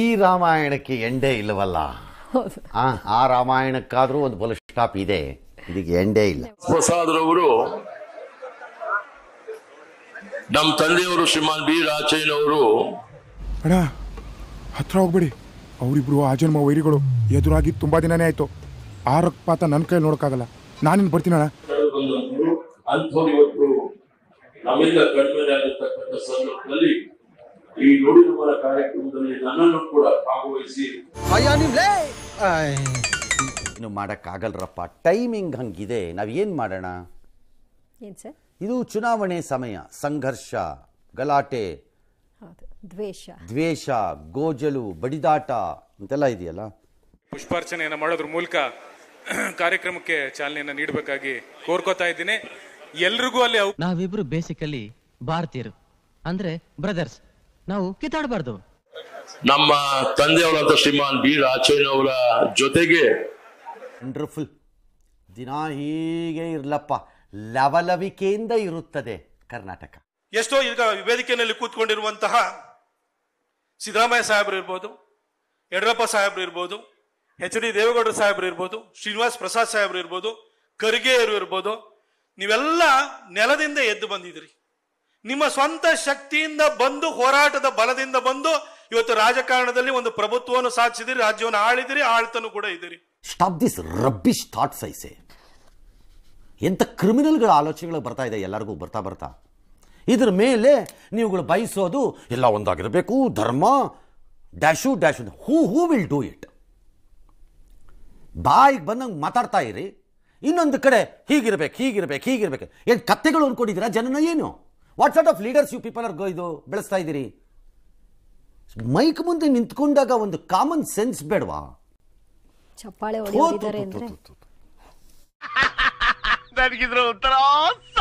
ಈ ರಾಮಾಯಣಕ್ಕೆ ಎಂಡೇ ಇಲ್ಲವಲ್ಲ ಆ ರಾಮಾಯಣಕ್ಕಾದ್ರೂ ಒಂದು ಬಲ ಸ್ಟಾಪ್ ಇದೆ ಇದಕ್ಕೆ ಎಂಡೇ ಇಲ್ಲ ಪ್ರಸಾದ್ರವರು ನಮ್ಮ ತಂದೆಯವರು ಶ್ರೀಮಾನ್ ಬಿ ರಾಚಯ್ಯನವರು ಅಣ್ಣ ಹತ್ರ ಹೋಗ್ಬೇಡಿ ಅವರಿಬ್ರು ಆಜನ್ಮ ವೈರಿಗಳು ಎದುರಾಗಿ ತುಂಬಾ ದಿನನೇ ಆಯ್ತು ಆ ಪಾತ ನನ್ನ ಕೈಲಿ ನೋಡಕ್ಕಾಗಲ್ಲ ನಾನಿನ್ ಬರ್ತೀನಿ ಅಣ್ಣ ಅಂಥವ್ರು ಇವತ್ತು ನಮ್ಮಿಂದ ಕಡಿಮೆ ಆಗಿರ್ತಕ್ಕಂಥ ಸಂದರ್ಭದಲ್ಲಿ ಈ ನೋಡಿರುವ ಕಾರ್ಯಕ್ರಮದಲ್ಲಿ ನನ್ನನ್ನು ಕೂಡ ಇನ್ನು ಮಾಡೋಕ್ಕಾಗಲ್ರಪ್ಪ ಟೈಮಿಂಗ್ ಹಂಗಿದೆ ನಾವೇನು ಮಾಡೋಣ ಇದು ಚುನಾವಣೆ ಸಮಯ ಸಂಘರ್ಷ ಗಲಾಟೆ ದ್ವೇಷ ದ್ವೇಷ ಗೋಜಲು ಬಡಿದಾಟ ಅಂತೆಲ್ಲ ಇದೆಯಲ್ಲ ಪುಷ್ಪಾರ್ಚನೆಯನ್ನು ಮಾಡೋದ್ರ ಮೂಲಕ ಕಾರ್ಯಕ್ರಮಕ್ಕೆ ಚಾಲನೆಯನ್ನು ನೀಡಬೇಕಾಗಿ ಕೋರ್ಕೋತಾ ಇದ್ದೀನಿ ಎಲ್ರಿಗೂ ಅಲ್ಲಿ ನಾವಿಬ್ರು ಬೇಸಿಕಲಿ ಭಾರತೀಯರು ಅಂದ್ರೆ ಬ್ರದರ್ಸ್ ನಾವು ಕಿತ್ತಾಡಬಾರ್ದು ನಮ್ಮ ತಂದೆಯವರಂತ ಶ್ರೀಮಾನ್ ಬಿ ಅವರ ಜೊತೆಗೆ ವಂಡರ್ಫುಲ್ ದಿನ ಹೀಗೆ ಇರ್ಲಪ್ಪ ಲವಲವಿಕೆಯಿಂದ ಇರುತ್ತದೆ ಕರ್ನಾಟಕ ಎಷ್ಟೋ ಈಗ ವೇದಿಕೆಯಲ್ಲಿ ಕೂತ್ಕೊಂಡಿರುವಂತಹ ಸಿದ್ದರಾಮಯ್ಯ ಸಾಹೇಬರು ಇರ್ಬೋದು ಯಡಿಯೂರಪ್ಪ ಸಾಹೇಬರು ಇರ್ಬೋದು ಎಚ್ ಡಿ ದೇವೇಗೌಡರ ಸಾಹೇಬರು ಇರ್ಬೋದು ಶ್ರೀನಿವಾಸ್ ಪ್ರಸಾದ್ ಸಾಹೇಬರು ಇರ್ಬೋದು ಖರ್ಗೆಯವರು ಇರ್ಬೋದು ನೀವೆಲ್ಲ ನೆಲದಿಂದ ಎದ್ದು ಬಂದಿದ್ರಿ ನಿಮ್ಮ ಸ್ವಂತ ಶಕ್ತಿಯಿಂದ ಬಂದು ಹೋರಾಟದ ಬಲದಿಂದ ಬಂದು ಇವತ್ತು ರಾಜಕಾರಣದಲ್ಲಿ ಒಂದು ಪ್ರಭುತ್ವವನ್ನು ಸಾಧಿಸಿದಿರಿ ರಾಜ್ಯವನ್ನು ಆಳಿದಿರಿ ಆಳ್ತನೂ ಕೂಡ ಇದ್ದೀರಿ ಸ್ಟಾಪ್ ದಿಸ್ ರಬ್ಬಿಶ್ ಥಾಟ್ಸ್ ಐಸೆ ಎಂಥ ಕ್ರಿಮಿನಲ್ಗಳ ಆಲೋಚನೆಗಳು ಬರ್ತಾ ಇದೆ ಎಲ್ಲರಿಗೂ ಬರ್ತಾ ಬರ್ತಾ ಇದ್ರ ಮೇಲೆ ನೀವುಗಳು ಬಯಸೋದು ಎಲ್ಲ ಒಂದಾಗಿರಬೇಕು ಧರ್ಮ dash dash who who will do it ಬಾಯಿಗೆ ಬಂದಂಗೆ ಮಾತಾಡ್ತಾ ಇರಿ ಇನ್ನೊಂದು ಕಡೆ ಹೀಗಿರ್ಬೇಕು ಹೀಗಿರ್ಬೇಕು ಹೀಗಿರ್ಬೇಕು ಏನು ಕತ್ತೆಗಳು ಅಂದ್ಕೊಂಡಿದ್ದೀರಾ ಜನನ ಏನು what sort of leaders you people ಅವ್ರಿಗೆ ಇದು ಬೆಳೆಸ್ತಾ ಇದ್ದೀರಿ ಮೈಕ್ ಮುಂದೆ ನಿಂತ್ಕೊಂಡಾಗ ಒಂದು ಕಾಮನ್ ಸೆನ್ಸ್ ಬೇಡವಾ ಚಪ್ಪಾಳೆ ನನಗಿದ್ರ ಉತ್ತರ